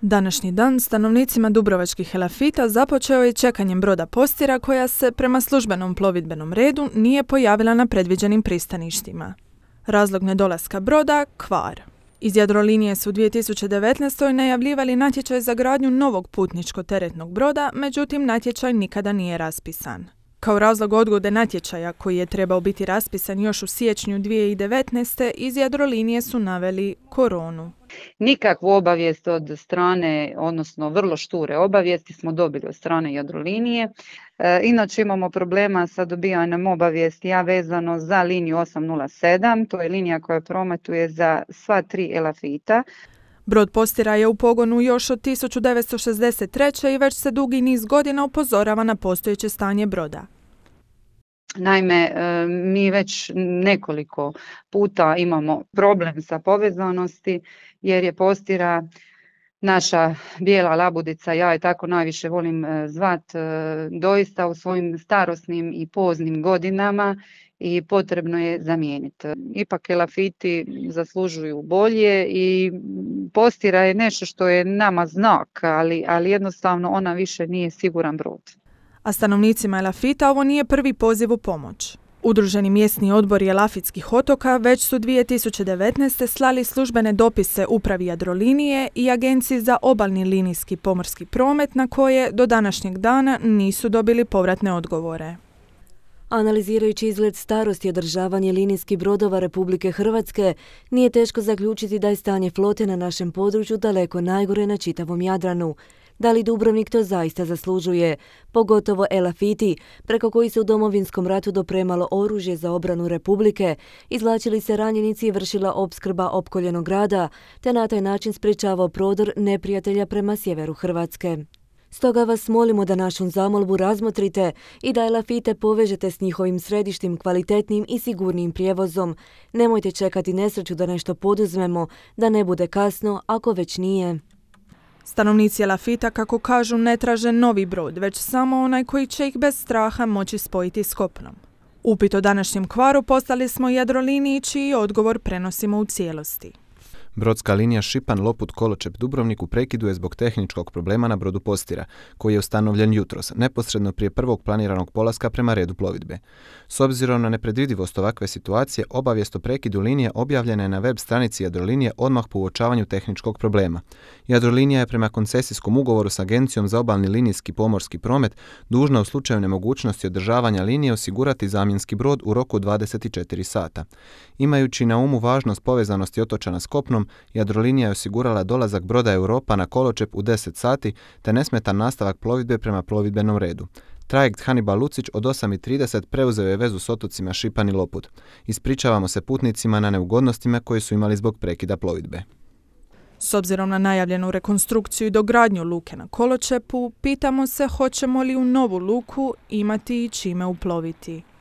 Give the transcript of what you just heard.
Današnji dan stanovnicima Dubrovačkih Elafita započeo je čekanjem broda Postira koja se prema službenom plovidbenom redu nije pojavila na predviđenim pristaništima. Razlog nedolaska broda kvar. Iz Jadrolinije su u 2019. najavljivali natječaj za gradnju novog putničko-teretnog broda, međutim natječaj nikada nije raspisan. Kao razlog odgode natječaja koji je trebao biti raspisan još u siječnju 2019. iz Jadrolinije su naveli koronu. Nikakvu obavijest od strane, odnosno vrlo šture obavijesti smo dobili od strane Jadrolinije. E, inače imamo problema sa dobijanjem obavijesti ja vezano za liniju 807, to je linija koja prometuje za sva tri elafita. Brod Postira je u pogonu još od 1963. i već se dugi niz godina upozorava na postojeće stanje broda. Naime, e, mi već nekoliko puta imamo problem sa povezanosti jer je Postira naša bijela labudica, ja je tako najviše volim e, zvat, e, doista u svojim starosnim i poznim godinama i potrebno je zamijeniti. E, ipak elafiti zaslužuju bolje i postira je nešto što je nama znak, ali, ali jednostavno ona više nije siguran brod. A stanovnicima Elafita ovo nije prvi poziv u pomoć. Udruženi mjesni odbor Jelafitskih otoka već su 2019. slali službene dopise Upravi Jadrolinije i Agenciji za obalni linijski pomorski promet na koje do današnjeg dana nisu dobili povratne odgovore. Analizirajući izgled starosti i održavanje linijskih brodova Republike Hrvatske, nije teško zaključiti da je stanje flote na našem području daleko najgore na čitavom Jadranu. Da li Dubrovnik to zaista zaslužuje? Pogotovo elafiti, preko koji se u domovinskom ratu dopremalo oružje za obranu Republike, izlačili se ranjenici i vršila opskrba opkoljenog grada, te na taj način sprječavao prodor neprijatelja prema sjeveru Hrvatske. Stoga vas molimo da našu zamolbu razmotrite i da Elafite povežete s njihovim središtim kvalitetnim i sigurnim prijevozom. Nemojte čekati nesreću da nešto poduzmemo, da ne bude kasno ako već nije. Stanovnici Lafita, kako kažu, ne traže novi brod, već samo onaj koji će ih bez straha moći spojiti s kopnom. Upit o današnjem kvaru postali smo jadroliniji čiji odgovor prenosimo u cijelosti. Brodska linija Šipan Loput Koločep Dubrovnik u prekidu je zbog tehničkog problema na brodu Postira, koji je ustanovljen jutros, neposredno prije prvog planiranog polaska prema redu plovidbe. S obzirom na nepredvidivost ovakve situacije, obavijest o prekidu linije objavljena je na web stranici Jadrolinije odmah po uočavanju tehničkog problema. Jadrolinija je prema koncesijskom ugovoru s Agencijom za obalni linijski pomorski promet dužna u slučaju nemogućnosti održavanja linije osigurati zamjenski brod u roku 24 sata. Imajući na umu važnost povezanosti otočana s kopnom, Jadrolinija je osigurala dolazak broda Europa na koločep u 10 sati te nesmetan nastavak plovidbe prema plovidbenom redu. Trajekt Hannibal Lucić od 8.30 preuzeo je vezu s otocima Šipan i Loput. Ispričavamo se putnicima na neugodnostima koje su imali zbog prekida plovidbe. S obzirom na najavljenu rekonstrukciju i dogradnju luke na Koločepu, pitamo se hoćemo li u novu luku imati i čime uploviti.